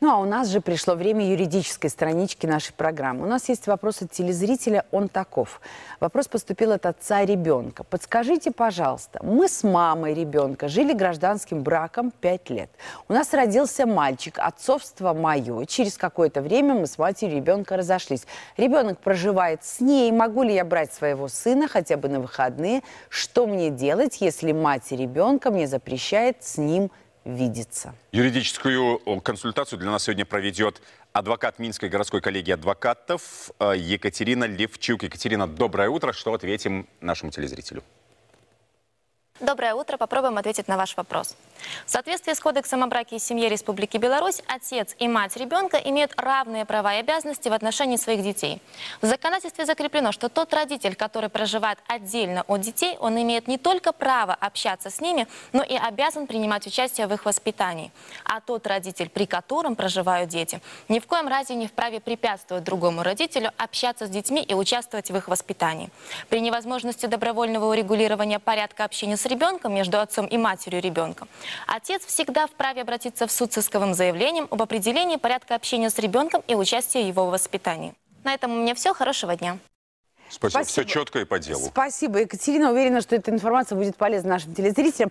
Ну, а у нас же пришло время юридической странички нашей программы. У нас есть вопрос от телезрителя, он таков. Вопрос поступил от отца ребенка. Подскажите, пожалуйста, мы с мамой ребенка жили гражданским браком 5 лет. У нас родился мальчик, отцовство мое. Через какое-то время мы с матерью ребенка разошлись. Ребенок проживает с ней. Могу ли я брать своего сына хотя бы на выходные? Что мне делать, если мать ребенка мне запрещает с ним видеться. Юридическую консультацию для нас сегодня проведет адвокат Минской городской коллегии адвокатов э, Екатерина Левчук. Екатерина, доброе утро. Что ответим нашему телезрителю? Доброе утро. Попробуем ответить на ваш вопрос. В соответствии с Кодексом о браке и семье Республики Беларусь, отец и мать ребенка имеют равные права и обязанности в отношении своих детей. В законодательстве закреплено, что тот родитель, который проживает отдельно от детей, он имеет не только право общаться с ними, но и обязан принимать участие в их воспитании. А тот родитель, при котором проживают дети, ни в коем разе не вправе препятствовать другому родителю общаться с детьми и участвовать в их воспитании. При невозможности добровольного урегулирования порядка общения с ребенком, между отцом и матерью ребенка, отец всегда вправе обратиться в суд с исковым заявлением об определении порядка общения с ребенком и участия его в воспитании. На этом у меня все. Хорошего дня. Спасибо. Спасибо. Все четко и по делу. Спасибо, Екатерина. Уверена, что эта информация будет полезна нашим телезрителям.